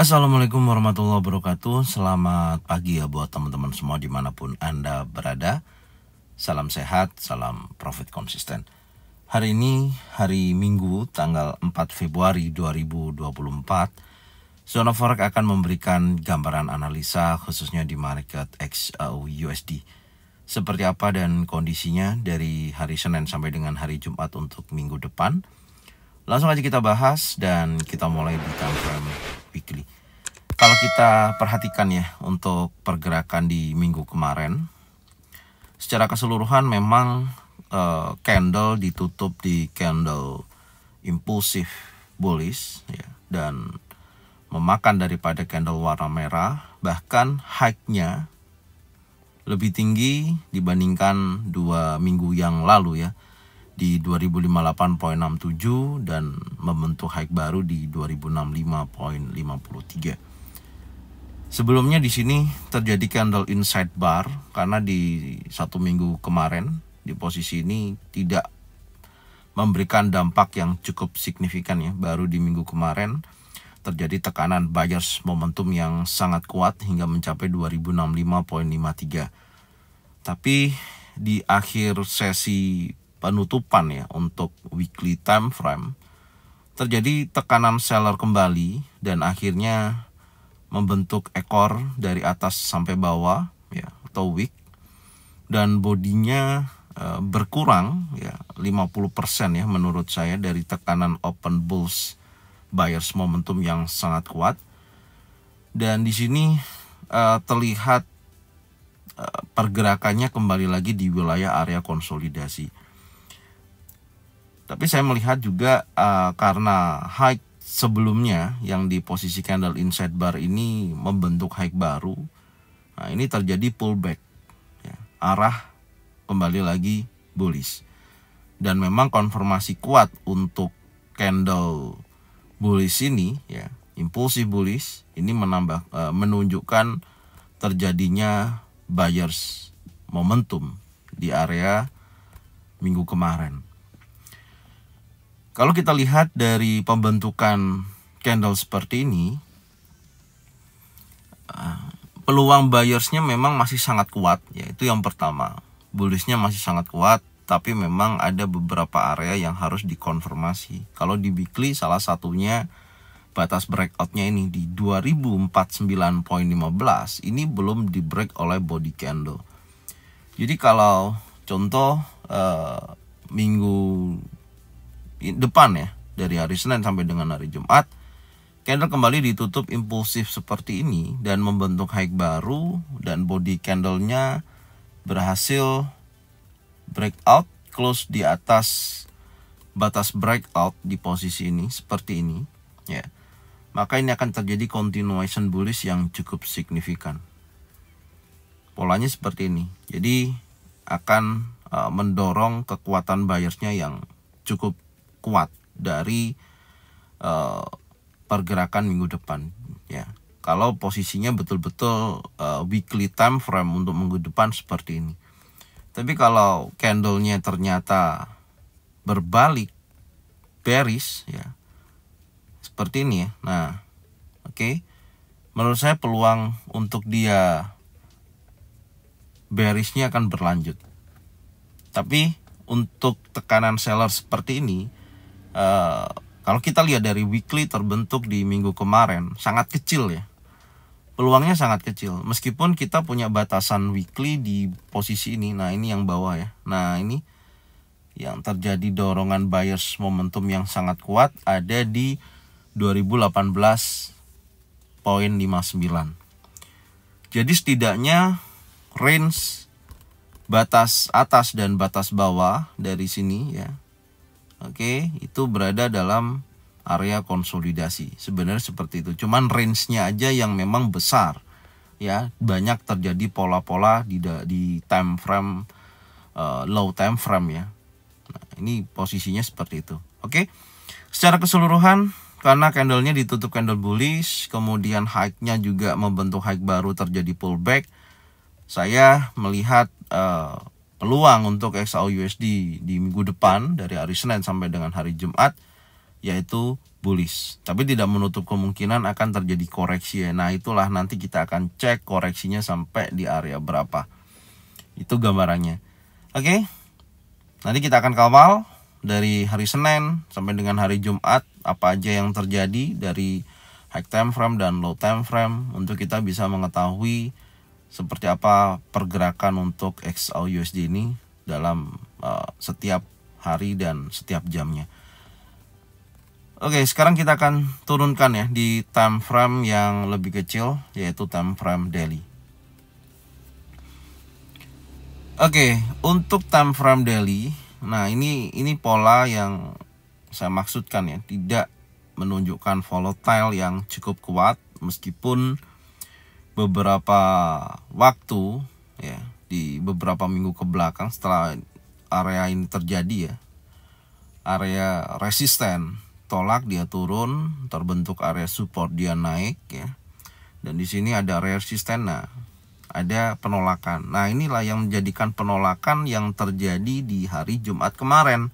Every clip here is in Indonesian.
Assalamualaikum warahmatullahi wabarakatuh Selamat pagi ya buat teman-teman semua dimanapun Anda berada Salam sehat, salam profit konsisten Hari ini hari Minggu tanggal 4 Februari 2024 Zona Forex akan memberikan gambaran analisa khususnya di market XAUUSD eh, Seperti apa dan kondisinya dari hari Senin sampai dengan hari Jumat untuk minggu depan Langsung aja kita bahas dan kita mulai di timeframe weekly. Kalau kita perhatikan ya untuk pergerakan di minggu kemarin, secara keseluruhan memang uh, candle ditutup di candle impulsif bullish ya, dan memakan daripada candle warna merah bahkan high-nya lebih tinggi dibandingkan dua minggu yang lalu ya di 2058.67 dan membentuk high baru di 2065.53. Sebelumnya di sini terjadi candle inside bar karena di satu minggu kemarin di posisi ini tidak memberikan dampak yang cukup signifikan ya. Baru di minggu kemarin terjadi tekanan buyers momentum yang sangat kuat hingga mencapai 2065.53. Tapi di akhir sesi penutupan ya untuk weekly time frame terjadi tekanan seller kembali dan akhirnya membentuk ekor dari atas sampai bawah ya atau wick dan bodinya e, berkurang ya 50% ya menurut saya dari tekanan open bulls buyers momentum yang sangat kuat dan di sini e, terlihat e, pergerakannya kembali lagi di wilayah area konsolidasi tapi saya melihat juga uh, karena high sebelumnya yang di posisi candle inside bar ini membentuk high baru. Nah, ini terjadi pullback. Ya, arah kembali lagi bullish. Dan memang konfirmasi kuat untuk candle bullish ini ya, impulsif bullish ini menambah uh, menunjukkan terjadinya buyers momentum di area minggu kemarin. Kalau kita lihat dari pembentukan candle seperti ini, eh, peluang buyersnya memang masih sangat kuat, yaitu yang pertama. Bullishnya masih sangat kuat, tapi memang ada beberapa area yang harus dikonfirmasi. Kalau di weekly salah satunya batas breakoutnya ini di 2049.15 ini belum di break oleh body candle. Jadi kalau contoh eh, minggu depan ya dari hari Senin sampai dengan hari Jumat candle kembali ditutup impulsif seperti ini dan membentuk high baru dan body candlenya berhasil breakout close di atas batas breakout di posisi ini seperti ini ya maka ini akan terjadi continuation bullish yang cukup signifikan polanya seperti ini jadi akan uh, mendorong kekuatan buyersnya yang cukup kuat dari uh, pergerakan minggu depan ya kalau posisinya betul-betul uh, weekly time frame untuk minggu depan seperti ini tapi kalau candlenya ternyata berbalik bearish ya seperti ini ya nah oke okay. menurut saya peluang untuk dia bearishnya akan berlanjut tapi untuk tekanan seller seperti ini uh, kalau kita lihat dari weekly terbentuk di minggu kemarin sangat kecil ya peluangnya sangat kecil meskipun kita punya batasan weekly di posisi ini nah ini yang bawah ya nah ini yang terjadi dorongan buyers momentum yang sangat kuat ada di 2018 poin 59 jadi setidaknya range batas atas dan batas bawah dari sini ya Oke, okay, itu berada dalam area konsolidasi. Sebenarnya seperti itu. Cuman range-nya aja yang memang besar. Ya, banyak terjadi pola-pola di di time frame uh, low time frame ya. Nah, ini posisinya seperti itu. Oke. Okay? Secara keseluruhan karena candle-nya ditutup candle bullish, kemudian high-nya juga membentuk high baru terjadi pullback. Saya melihat uh, peluang untuk XAU USD di minggu depan dari hari Senin sampai dengan hari Jumat yaitu bullish. Tapi tidak menutup kemungkinan akan terjadi koreksi. Ya. Nah, itulah nanti kita akan cek koreksinya sampai di area berapa. Itu gambarannya. Oke. Okay? Nanti kita akan kawal dari hari Senin sampai dengan hari Jumat apa aja yang terjadi dari high time frame dan low time frame untuk kita bisa mengetahui seperti apa pergerakan untuk XAUUSD ini dalam uh, setiap hari dan setiap jamnya. Oke, sekarang kita akan turunkan ya di time frame yang lebih kecil yaitu time frame daily. Oke, untuk time frame daily, nah ini ini pola yang saya maksudkan ya, tidak menunjukkan volatile yang cukup kuat meskipun beberapa waktu ya di beberapa minggu ke belakang setelah area ini terjadi ya area resisten tolak dia turun terbentuk area support dia naik ya dan di sini ada area resisten nah ada penolakan nah inilah yang menjadikan penolakan yang terjadi di hari Jumat kemarin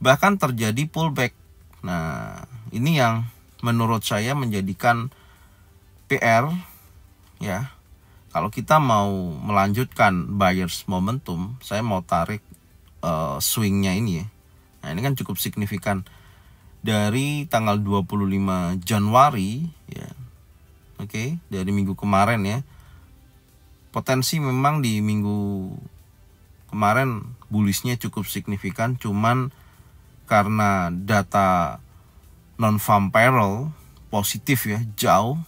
bahkan terjadi pullback nah ini yang menurut saya menjadikan PR ya kalau kita mau melanjutkan buyers momentum saya mau tarik uh, swingnya ini ya nah ini kan cukup signifikan dari tanggal 25 Januari ya oke okay, dari minggu kemarin ya potensi memang di minggu kemarin bullishnya cukup signifikan cuman karena data non farm payroll positif ya jauh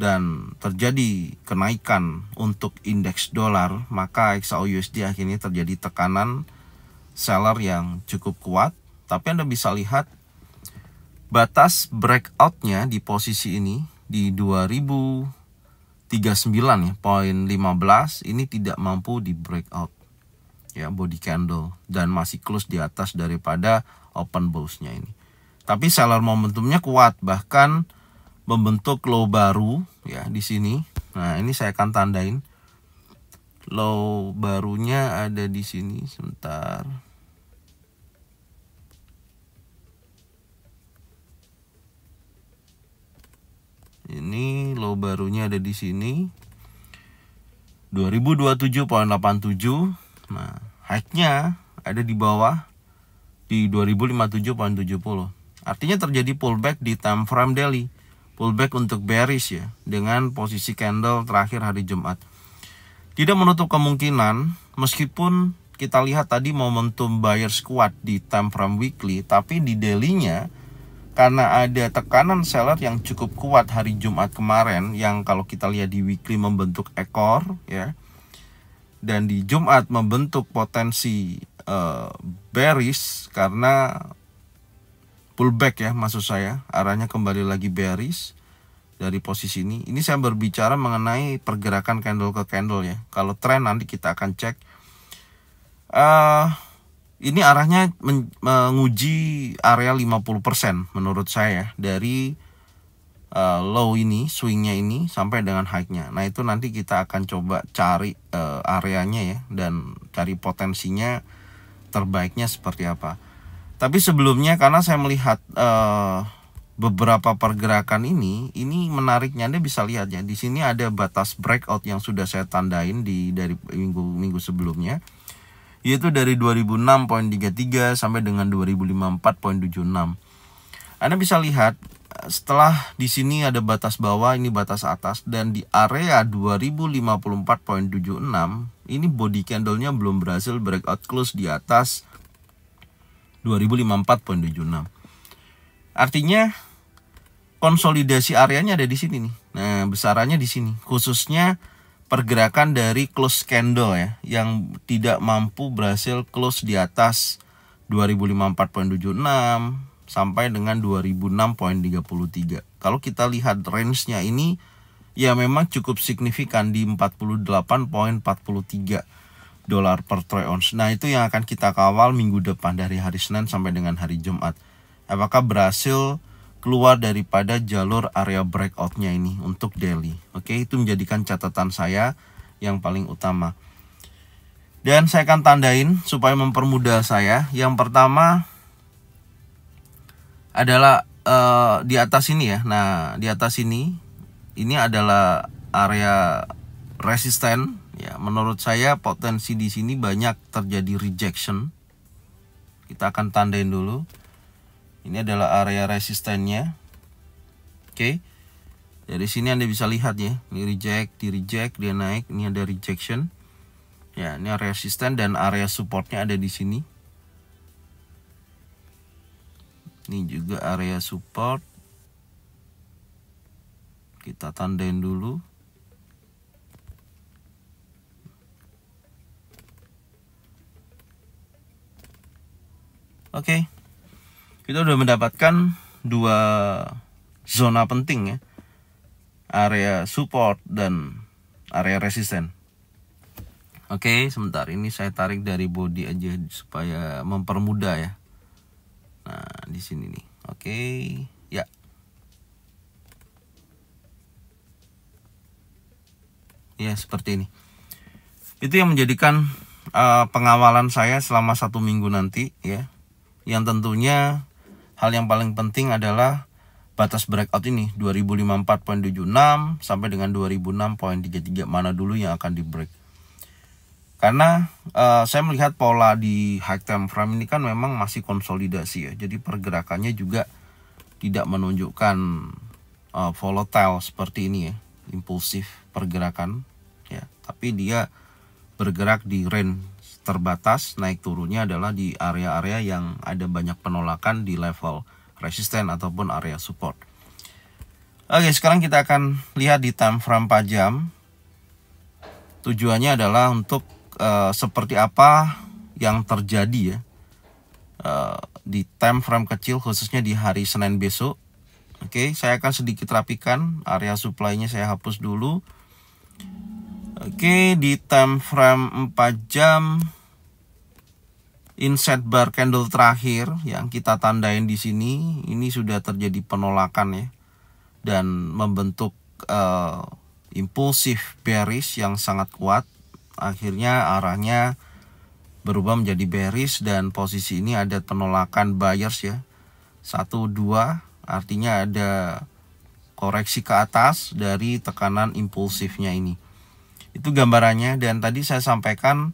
dan terjadi kenaikan untuk indeks dolar, maka XAUUSD akhirnya terjadi tekanan seller yang cukup kuat. Tapi Anda bisa lihat batas breakoutnya di posisi ini di 2039 ya, poin 15 ini tidak mampu di breakout ya body candle dan masih close di atas daripada open bose ini. Tapi seller momentumnya kuat bahkan membentuk low baru ya di sini. Nah, ini saya akan tandain. Low barunya ada di sini sebentar. Ini low barunya ada di sini. 2027.87. Nah, high-nya ada di bawah di 2057.70. Artinya terjadi pullback di time frame daily pullback untuk bearish ya dengan posisi candle terakhir hari Jumat. Tidak menutup kemungkinan meskipun kita lihat tadi momentum buyer kuat di time frame weekly tapi di dailynya karena ada tekanan seller yang cukup kuat hari Jumat kemarin yang kalau kita lihat di weekly membentuk ekor ya dan di Jumat membentuk potensi uh, bearish karena pullback ya maksud saya arahnya kembali lagi bearish dari posisi ini ini saya berbicara mengenai pergerakan candle ke candle ya kalau tren nanti kita akan cek uh, ini arahnya men menguji area 50% menurut saya ya, dari uh, low ini swingnya ini sampai dengan highnya. nah itu nanti kita akan coba cari uh, areanya ya dan cari potensinya terbaiknya seperti apa tapi sebelumnya karena saya melihat uh, beberapa pergerakan ini, ini menariknya Anda bisa lihat ya. Di sini ada batas breakout yang sudah saya tandain di dari minggu minggu sebelumnya. Yaitu dari 2006.33 sampai dengan 2054.76. Anda bisa lihat setelah di sini ada batas bawah, ini batas atas dan di area 2054.76 ini body candlenya belum berhasil breakout close di atas 2054.76. Artinya konsolidasi areanya ada di sini nih. Nah, besarannya di sini. Khususnya pergerakan dari close candle ya yang tidak mampu berhasil close di atas 2054.76 sampai dengan 2006.33. Kalau kita lihat range-nya ini ya memang cukup signifikan di 48.43 dolar per troy ounce. Nah, itu yang akan kita kawal minggu depan dari hari Senin sampai dengan hari Jumat. Apakah berhasil keluar daripada jalur area breakoutnya ini untuk daily? Oke, itu menjadikan catatan saya yang paling utama. Dan saya akan tandain supaya mempermudah saya. Yang pertama adalah uh, di atas ini ya. Nah, di atas ini ini adalah area resisten Ya, menurut saya potensi di sini banyak terjadi rejection. Kita akan tandain dulu. Ini adalah area resistennya. Oke. Dari sini Anda bisa lihat ya, ini reject, di reject, dia naik, ini ada rejection. Ya, ini area resisten dan area supportnya ada di sini. Ini juga area support. Kita tandain dulu. oke okay. kita udah mendapatkan dua zona penting ya area support dan area resisten oke okay, sebentar ini saya tarik dari body aja supaya mempermudah ya nah di sini nih oke okay. ya ya seperti ini itu yang menjadikan uh, pengawalan saya selama satu minggu nanti ya yang tentunya hal yang paling penting adalah batas breakout ini 2054.76 sampai dengan 2006.33 mana dulu yang akan di break karena uh, saya melihat pola di high time frame ini kan memang masih konsolidasi ya jadi pergerakannya juga tidak menunjukkan uh, volatile seperti ini ya impulsif pergerakan ya tapi dia bergerak di range terbatas naik turunnya adalah di area-area yang ada banyak penolakan di level resisten ataupun area support. Oke, sekarang kita akan lihat di time frame 4 jam. Tujuannya adalah untuk uh, seperti apa yang terjadi ya uh, di time frame kecil khususnya di hari Senin besok. Oke, saya akan sedikit rapikan area supply-nya saya hapus dulu. Oke, di time frame 4 jam inset bar candle terakhir yang kita tandain di sini ini sudah terjadi penolakan ya dan membentuk uh, impulsif bearish yang sangat kuat akhirnya arahnya berubah menjadi bearish dan posisi ini ada penolakan buyers ya satu dua artinya ada koreksi ke atas dari tekanan impulsifnya ini itu gambarannya dan tadi saya sampaikan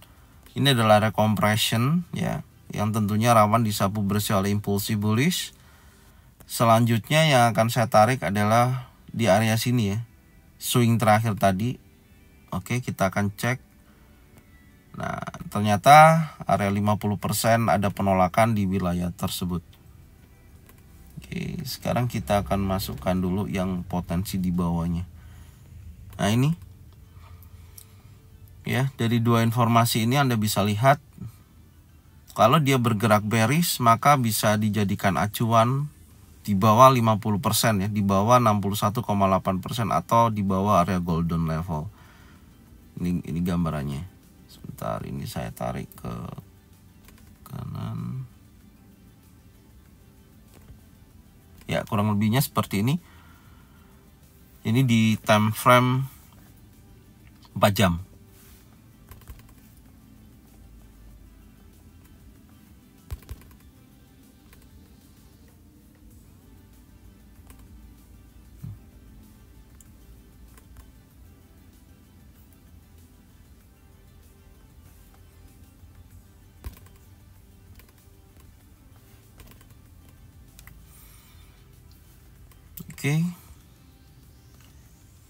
ini adalah area compression ya, yang tentunya rawan disapu bersih oleh impulsi bullish. Selanjutnya yang akan saya tarik adalah di area sini ya. Swing terakhir tadi. Oke, kita akan cek. Nah, ternyata area 50% ada penolakan di wilayah tersebut. Oke, sekarang kita akan masukkan dulu yang potensi di bawahnya. Nah, ini ya dari dua informasi ini Anda bisa lihat kalau dia bergerak bearish maka bisa dijadikan acuan di bawah 50% ya di bawah 61,8% atau di bawah area golden level ini ini gambarannya sebentar ini saya tarik ke kanan ya kurang lebihnya seperti ini ini di time frame 4 jam Oke.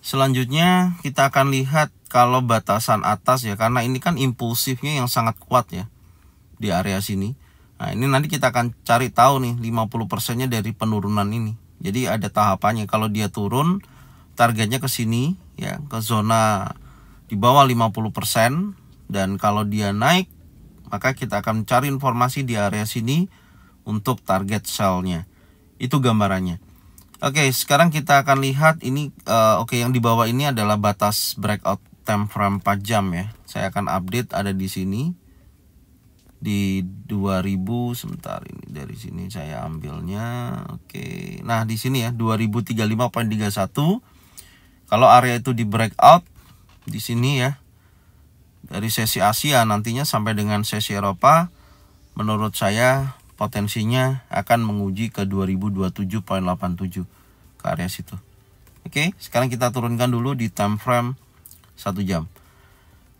Selanjutnya kita akan lihat kalau batasan atas ya karena ini kan impulsifnya yang sangat kuat ya di area sini. Nah, ini nanti kita akan cari tahu nih 50%-nya dari penurunan ini. Jadi ada tahapannya. Kalau dia turun targetnya ke sini ya, ke zona di bawah 50% dan kalau dia naik maka kita akan cari informasi di area sini untuk target sell-nya. Itu gambarannya. Oke, okay, sekarang kita akan lihat ini uh, oke okay, yang di bawah ini adalah batas breakout time frame 4 jam ya. Saya akan update ada di sini di 2000 sebentar ini dari sini saya ambilnya. Oke. Okay. Nah, di sini ya 2035.31. Kalau area itu di breakout di sini ya. Dari sesi Asia nantinya sampai dengan sesi Eropa menurut saya potensinya akan menguji ke 2027.87 ke area situ. Oke, sekarang kita turunkan dulu di time frame 1 jam.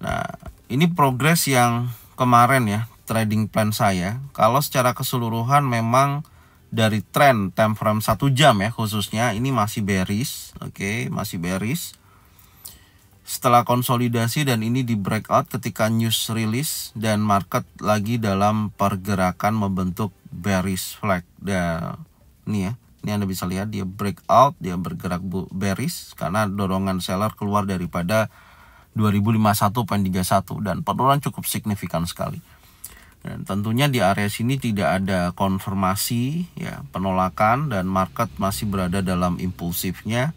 Nah, ini progres yang kemarin ya, trading plan saya. Kalau secara keseluruhan memang dari trend time frame 1 jam ya khususnya ini masih bearish, oke, masih bearish setelah konsolidasi dan ini di breakout ketika news rilis dan market lagi dalam pergerakan membentuk bearish flag. Dan ini ya, ini Anda bisa lihat dia breakout, dia bergerak bearish karena dorongan seller keluar daripada 2051.31 dan penurunan cukup signifikan sekali. Dan tentunya di area sini tidak ada konfirmasi ya penolakan dan market masih berada dalam impulsifnya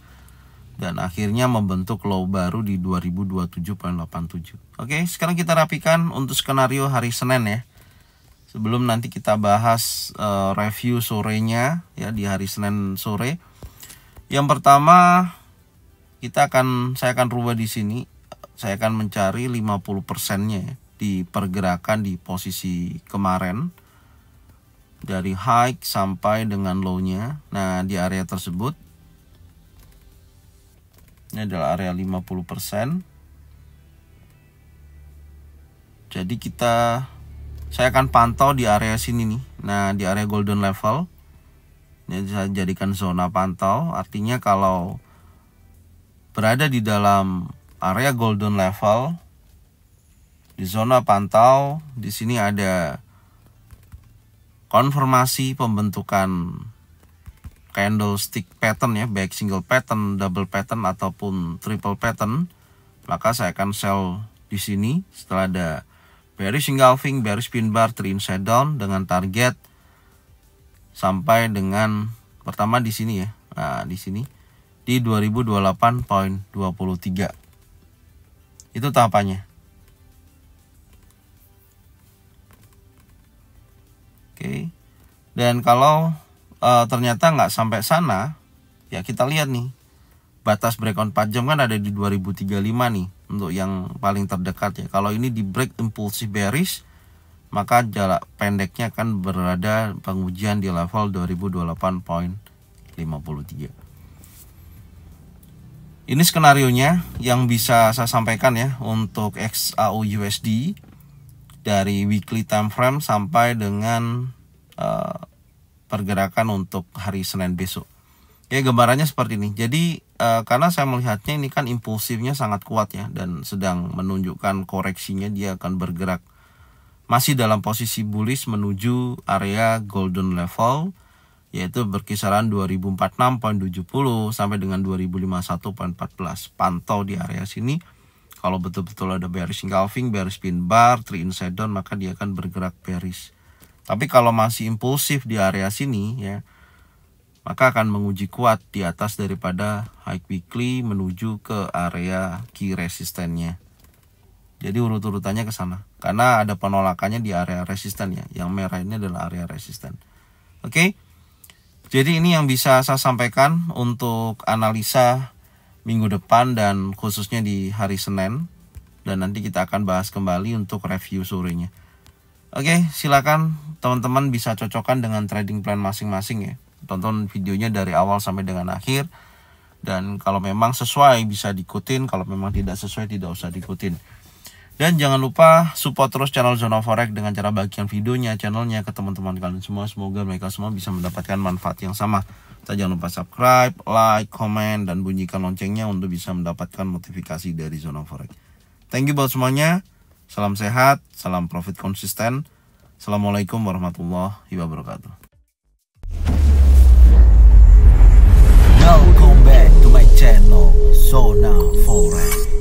dan akhirnya membentuk low baru di 2027.87. Oke, sekarang kita rapikan untuk skenario hari Senin ya. Sebelum nanti kita bahas uh, review sorenya ya di hari Senin sore. Yang pertama kita akan saya akan rubah di sini. Saya akan mencari 50 persennya ya, di pergerakan di posisi kemarin dari high sampai dengan low-nya. Nah, di area tersebut ini adalah area 50%. Jadi kita saya akan pantau di area sini nih. Nah, di area golden level ini saya jadikan zona pantau. Artinya kalau berada di dalam area golden level di zona pantau, di sini ada konfirmasi pembentukan candlestick pattern ya, baik single pattern, double pattern ataupun triple pattern, maka saya akan sell di sini setelah ada bearish single bearish pin bar, three inside down dengan target sampai dengan pertama di sini ya. Nah, di sini di 2028.23. Itu tahapannya. Oke. Dan kalau uh, ternyata nggak sampai sana ya kita lihat nih batas breakout 4 jam kan ada di 2035 nih untuk yang paling terdekat ya kalau ini di break impulsif bearish maka jarak pendeknya akan berada pengujian di level 2028.53 ini skenario nya yang bisa saya sampaikan ya untuk XAU USD dari weekly time frame sampai dengan eh, pergerakan untuk hari Senin besok. Ya gambarannya seperti ini. Jadi e, karena saya melihatnya ini kan impulsifnya sangat kuat ya dan sedang menunjukkan koreksinya dia akan bergerak masih dalam posisi bullish menuju area golden level yaitu berkisaran 2046.70 sampai dengan 2051.14. Pantau di area sini. Kalau betul-betul ada bearish engulfing, bearish pin bar, three inside down, maka dia akan bergerak bearish. Tapi kalau masih impulsif di area sini ya, maka akan menguji kuat di atas daripada high weekly menuju ke area key resistennya. Jadi urut-urutannya ke sana. Karena ada penolakannya di area resisten ya. Yang merah ini adalah area resisten. Oke. Jadi ini yang bisa saya sampaikan untuk analisa minggu depan dan khususnya di hari Senin. Dan nanti kita akan bahas kembali untuk review sorenya. Oke, silakan teman-teman bisa cocokkan dengan trading plan masing-masing ya. Tonton videonya dari awal sampai dengan akhir. Dan kalau memang sesuai bisa diikutin, kalau memang tidak sesuai tidak usah diikutin. Dan jangan lupa support terus channel Zona Forex dengan cara bagikan videonya, channelnya ke teman-teman kalian semua. Semoga mereka semua bisa mendapatkan manfaat yang sama. Dan jangan lupa subscribe, like, comment, dan bunyikan loncengnya untuk bisa mendapatkan notifikasi dari Zona Forex. Thank you buat semuanya. Salam sehat, salam profit konsisten. Assalamualaikum warahmatullahi wabarakatuh. Welcome back to my channel, Sona Forex.